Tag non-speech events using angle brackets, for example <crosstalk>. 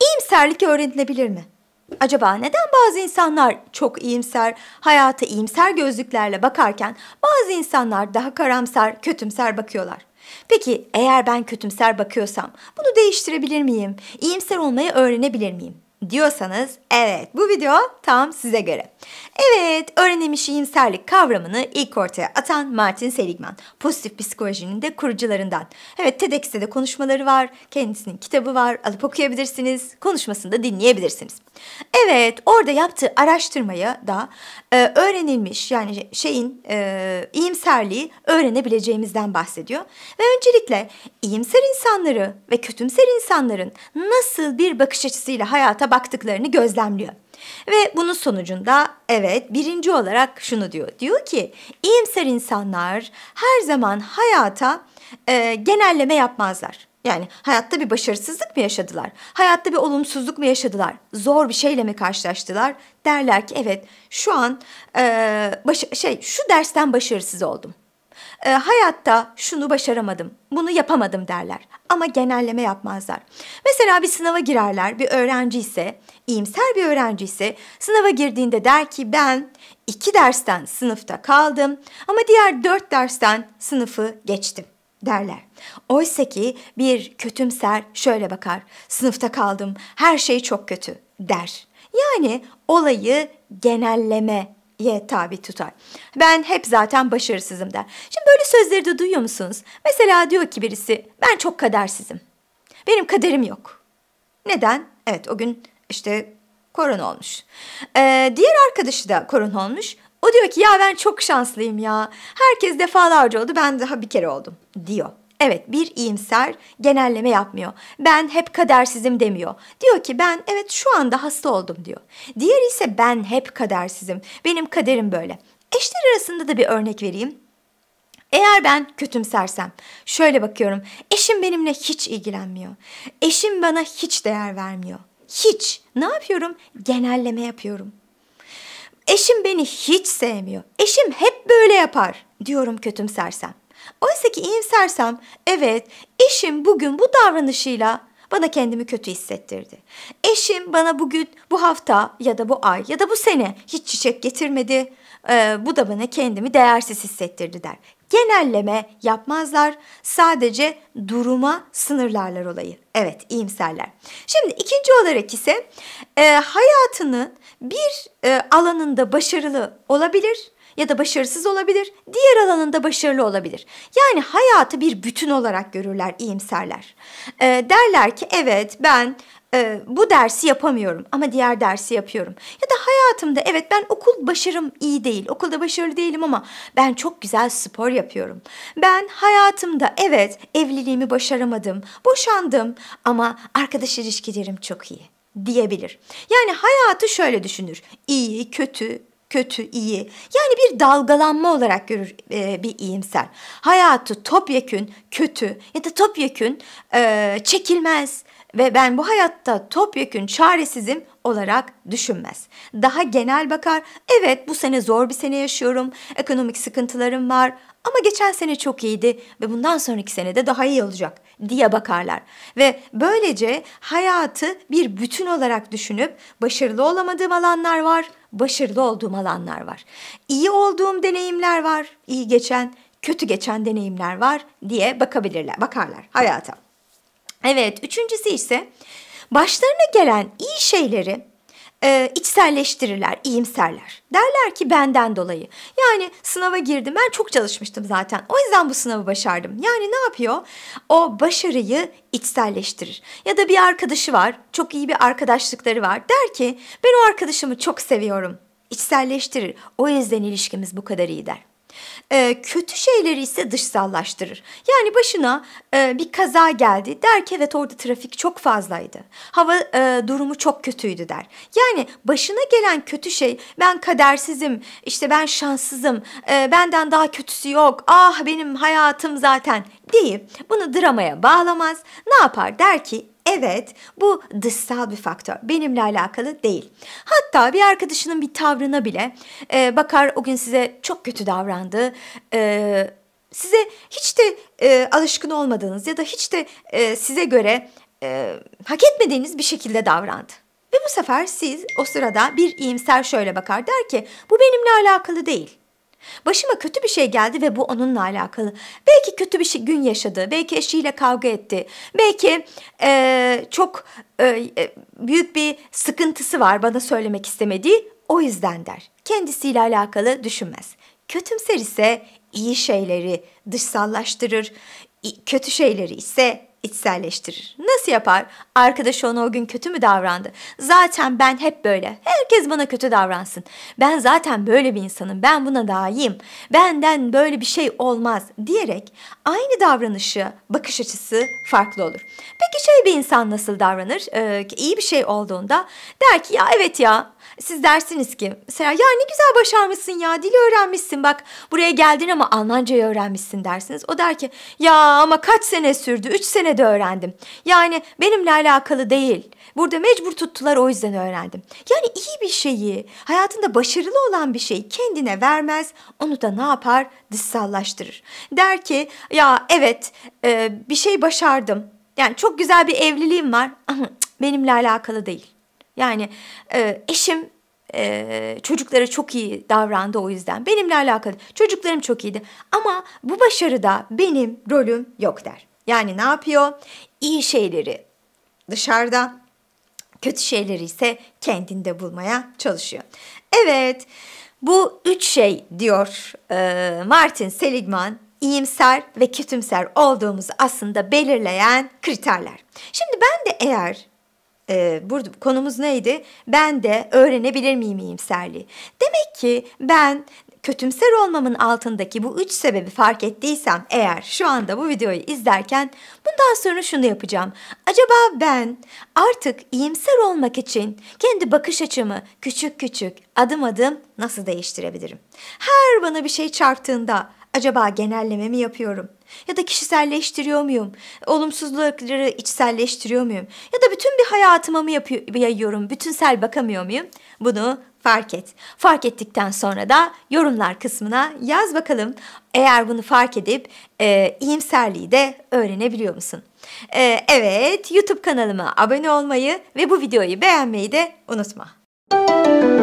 İyimserlik öğrenilebilir mi? Acaba neden bazı insanlar çok iyimser, hayata iyimser gözlüklerle bakarken bazı insanlar daha karamsar, kötümser bakıyorlar? Peki eğer ben kötümser bakıyorsam bunu değiştirebilir miyim? İyimser olmayı öğrenebilir miyim? diyorsanız evet bu video tam size göre. Evet öğrenilmiş iyimserlik kavramını ilk ortaya atan Martin Seligman. Pozitif psikolojinin de kurucularından. Evet TEDx'te de konuşmaları var. Kendisinin kitabı var. Alıp okuyabilirsiniz. Konuşmasını da dinleyebilirsiniz. Evet orada yaptığı araştırmaya da e, öğrenilmiş yani şey, şeyin e, iyimserliği öğrenebileceğimizden bahsediyor. Ve öncelikle iyimser insanları ve kötümser insanların nasıl bir bakış açısıyla hayata baktıklarını gözlemliyor. Ve bunun sonucunda evet birinci olarak şunu diyor. Diyor ki iyimser insanlar her zaman hayata e, genelleme yapmazlar. Yani hayatta bir başarısızlık mı yaşadılar? Hayatta bir olumsuzluk mu yaşadılar? Zor bir şeyle mi karşılaştılar? Derler ki evet şu an e, baş- şey şu dersten başarısız oldum e, hayatta şunu başaramadım, bunu yapamadım derler. Ama genelleme yapmazlar. Mesela bir sınava girerler, bir öğrenci ise, iyimser bir öğrenci ise sınava girdiğinde der ki ben iki dersten sınıfta kaldım ama diğer dört dersten sınıfı geçtim derler. Oysa ki bir kötümser şöyle bakar, sınıfta kaldım, her şey çok kötü der. Yani olayı genelleme ye tabi tutar. Ben hep zaten başarısızım der. Şimdi böyle sözleri de duyuyor musunuz? Mesela diyor ki birisi ben çok kadersizim. Benim kaderim yok. Neden? Evet o gün işte korona olmuş. Ee, diğer arkadaşı da korona olmuş. O diyor ki ya ben çok şanslıyım ya. Herkes defalarca oldu ben daha bir kere oldum diyor. Evet bir iyimser genelleme yapmıyor. Ben hep kadersizim demiyor. Diyor ki ben evet şu anda hasta oldum diyor. Diğeri ise ben hep kadersizim. Benim kaderim böyle. Eşler arasında da bir örnek vereyim. Eğer ben kötümsersem, şöyle bakıyorum, eşim benimle hiç ilgilenmiyor. Eşim bana hiç değer vermiyor. Hiç. Ne yapıyorum? Genelleme yapıyorum. Eşim beni hiç sevmiyor. Eşim hep böyle yapar diyorum kötümsersem. Oysa ki iyimsersem evet eşim bugün bu davranışıyla bana kendimi kötü hissettirdi. Eşim bana bugün, bu hafta ya da bu ay ya da bu sene hiç çiçek getirmedi. Ee, bu da bana kendimi değersiz hissettirdi der genelleme yapmazlar. Sadece duruma sınırlarlar olayı. Evet iyimserler. Şimdi ikinci olarak ise e, hayatının bir e, alanında başarılı olabilir ya da başarısız olabilir, diğer alanında başarılı olabilir. Yani hayatı bir bütün olarak görürler iyimserler. E, derler ki evet ben e, bu dersi yapamıyorum ama diğer dersi yapıyorum. Ya da hayatımda evet ben okul başarım iyi değil, okulda başarılı değilim ama ben çok güzel spor yapıyorum yapıyorum. Ben hayatımda evet evliliğimi başaramadım, boşandım ama arkadaş ilişkilerim çok iyi diyebilir. Yani hayatı şöyle düşünür. İyi, kötü, kötü, iyi. Yani bir dalgalanma olarak görür e, bir iyimser. Hayatı topyekün kötü ya da topyekün e, çekilmez, ve ben bu hayatta topyekün çaresizim olarak düşünmez. Daha genel bakar. Evet bu sene zor bir sene yaşıyorum. Ekonomik sıkıntılarım var ama geçen sene çok iyiydi ve bundan sonraki sene de daha iyi olacak diye bakarlar. Ve böylece hayatı bir bütün olarak düşünüp başarılı olamadığım alanlar var, başarılı olduğum alanlar var. İyi olduğum deneyimler var, iyi geçen, kötü geçen deneyimler var diye bakabilirler, bakarlar hayata. Evet, üçüncüsü ise başlarına gelen iyi şeyleri e, içselleştirirler, iyimserler. Derler ki benden dolayı. Yani sınava girdim ben çok çalışmıştım zaten. O yüzden bu sınavı başardım. Yani ne yapıyor? O başarıyı içselleştirir. Ya da bir arkadaşı var, çok iyi bir arkadaşlıkları var. Der ki ben o arkadaşımı çok seviyorum. İçselleştirir. O yüzden ilişkimiz bu kadar iyi der. E, kötü şeyleri ise dışsallaştırır. Yani başına e, bir kaza geldi der ki evet orada trafik çok fazlaydı. Hava e, durumu çok kötüydü der. Yani başına gelen kötü şey ben kadersizim, işte ben şanssızım, e, benden daha kötüsü yok, ah benim hayatım zaten deyip bunu dramaya bağlamaz. Ne yapar der ki Evet, bu dışsal bir faktör. Benimle alakalı değil. Hatta bir arkadaşının bir tavrına bile e, bakar o gün size çok kötü davrandı. E, size hiç de e, alışkın olmadığınız ya da hiç de e, size göre e, hak etmediğiniz bir şekilde davrandı. Ve bu sefer siz o sırada bir iyimser şöyle bakar der ki bu benimle alakalı değil. Başıma kötü bir şey geldi ve bu onunla alakalı. Belki kötü bir şey, gün yaşadı, belki eşiyle kavga etti, belki e, çok e, e büyük bir sıkıntısı var bana söylemek istemediği, o yüzden der. Kendisiyle alakalı düşünmez. Kötümser ise iyi şeyleri dışsallaştırır, kötü şeyleri ise içselleştirir. Nasıl yapar? Arkadaşı ona o gün kötü mü davrandı? Zaten ben hep böyle. Herkes bana kötü davransın. Ben zaten böyle bir insanım. Ben buna dayım. Benden böyle bir şey olmaz diyerek aynı davranışı, bakış açısı farklı olur. Peki şey bir insan nasıl davranır? Ee, iyi bir şey olduğunda der ki ya evet ya siz dersiniz ki mesela ya ne güzel başarmışsın ya dili öğrenmişsin bak buraya geldin ama Almancayı öğrenmişsin dersiniz. O der ki ya ama kaç sene sürdü 3 senede öğrendim. Yani benimle alakalı değil. Burada mecbur tuttular o yüzden öğrendim. Yani iyi bir şeyi hayatında başarılı olan bir şeyi kendine vermez onu da ne yapar dışsallaştırır. Der ki ya evet e, bir şey başardım. Yani çok güzel bir evliliğim var ama <tsk> benimle alakalı değil. Yani e, eşim e, çocuklara çok iyi davrandı o yüzden. Benimle alakalı. Çocuklarım çok iyiydi. Ama bu başarıda benim rolüm yok der. Yani ne yapıyor? İyi şeyleri dışarıda, kötü şeyleri ise kendinde bulmaya çalışıyor. Evet, bu üç şey diyor e, Martin Seligman iyimser ve kötümser olduğumuzu aslında belirleyen kriterler. Şimdi ben de eğer e, ee, burada konumuz neydi? Ben de öğrenebilir miyim iyimserliği? Demek ki ben kötümser olmamın altındaki bu üç sebebi fark ettiysem eğer şu anda bu videoyu izlerken bundan sonra şunu yapacağım. Acaba ben artık iyimser olmak için kendi bakış açımı küçük küçük adım adım nasıl değiştirebilirim? Her bana bir şey çarptığında Acaba genelleme mi yapıyorum? Ya da kişiselleştiriyor muyum? Olumsuzlukları içselleştiriyor muyum? Ya da bütün bir hayatıma mı yapıyor, yayıyorum? Bütünsel bakamıyor muyum? Bunu fark et. Fark ettikten sonra da yorumlar kısmına yaz bakalım. Eğer bunu fark edip e, iyimserliği de öğrenebiliyor musun? E, evet, YouTube kanalıma abone olmayı ve bu videoyu beğenmeyi de unutma. Müzik